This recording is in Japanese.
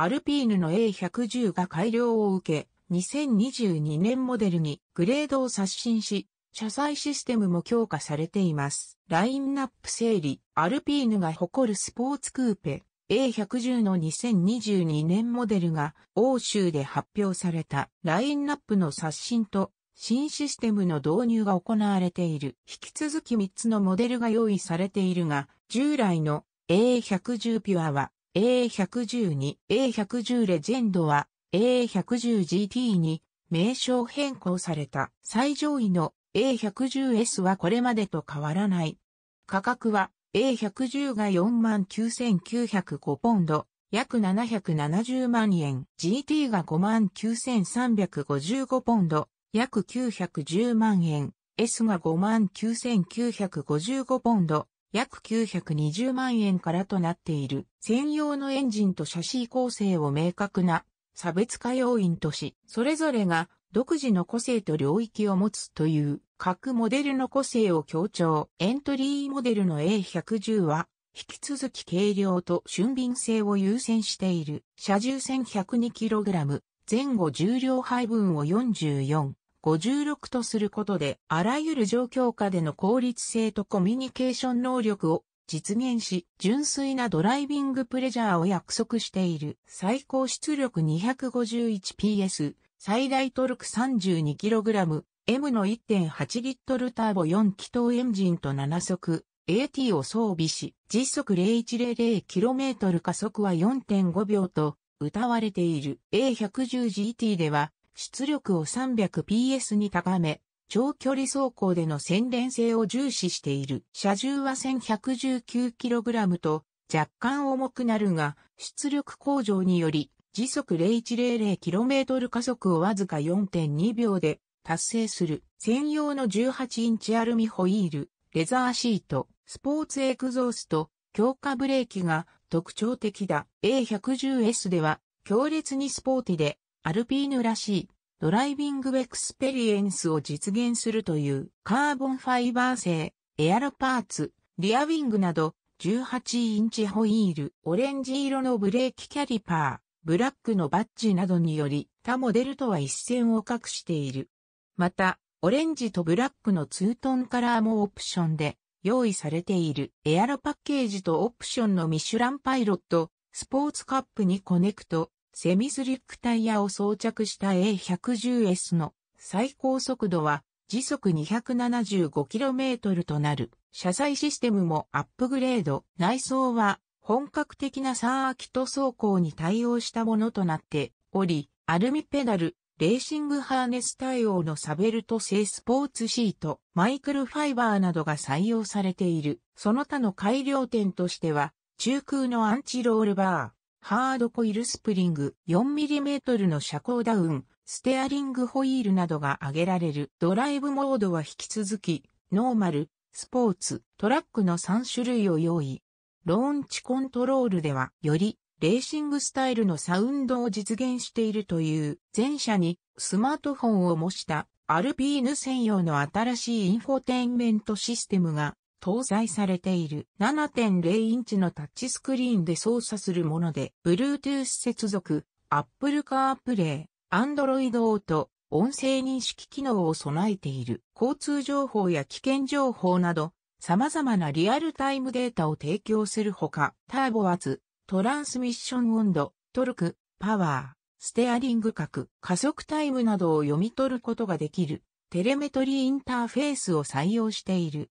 アルピーヌの A110 が改良を受け、2022年モデルにグレードを刷新し、車載システムも強化されています。ラインナップ整理、アルピーヌが誇るスポーツクーペ、A110 の2022年モデルが欧州で発表されたラインナップの刷新と新システムの導入が行われている。引き続き3つのモデルが用意されているが、従来の A110 ピュアは A112、A110 レジェンドは A110GT に名称変更された最上位の A110S はこれまでと変わらない。価格は A110 が49,905ポンド、約770万円、GT が59,355ポンド、約910万円、S が59,955ポンド、約920万円からとなっている専用のエンジンとシャシー構成を明確な差別化要因とし、それぞれが独自の個性と領域を持つという各モデルの個性を強調。エントリーモデルの A110 は引き続き軽量と俊敏性を優先している車重 1102kg 前後重量配分を44 56とすることで、あらゆる状況下での効率性とコミュニケーション能力を実現し、純粋なドライビングプレジャーを約束している最高出力 251PS、最大トルク 32kg、M の1.8リットルターボ4気筒エンジンと7速、AT を装備し、時速 0100km 加速は4.5秒と、歌われている A110GT では、出力を 300PS に高め、長距離走行での洗練性を重視している。車重は 1119kg と若干重くなるが、出力向上により時速 0100km 加速をわずか4.2秒で達成する。専用の18インチアルミホイール、レザーシート、スポーツエクゾースト、強化ブレーキが特徴的だ。A110S では強烈にスポーティでアルピーヌらしいドライビングエクスペリエンスを実現するというカーボンファイバー製、エアロパーツ、リアウィングなど18インチホイール、オレンジ色のブレーキキャリパー、ブラックのバッジなどにより他モデルとは一線を画している。また、オレンジとブラックのツートンカラーもオプションで用意されているエアロパッケージとオプションのミシュランパイロット、スポーツカップにコネクト、セミスリックタイヤを装着した A110S の最高速度は時速 275km となる。車載システムもアップグレード。内装は本格的なサーキット走行に対応したものとなっており、アルミペダル、レーシングハーネス対応のサベルト製スポーツシート、マイクルファイバーなどが採用されている。その他の改良点としては、中空のアンチロールバー。ハードコイルスプリング 4mm の車高ダウン、ステアリングホイールなどが挙げられる。ドライブモードは引き続き、ノーマル、スポーツ、トラックの3種類を用意。ローンチコントロールでは、よりレーシングスタイルのサウンドを実現しているという、前者にスマートフォンを模したアルピーヌ専用の新しいインフォテインメントシステムが搭載されている7.0インチのタッチスクリーンで操作するもので、Bluetooth 接続、Apple CarPlay、Android Auto、音声認識機能を備えている交通情報や危険情報など様々なリアルタイムデータを提供するほか、ターボ圧、トランスミッション温度、トルク、パワー、ステアリング角、加速タイムなどを読み取ることができるテレメトリーインターフェースを採用している。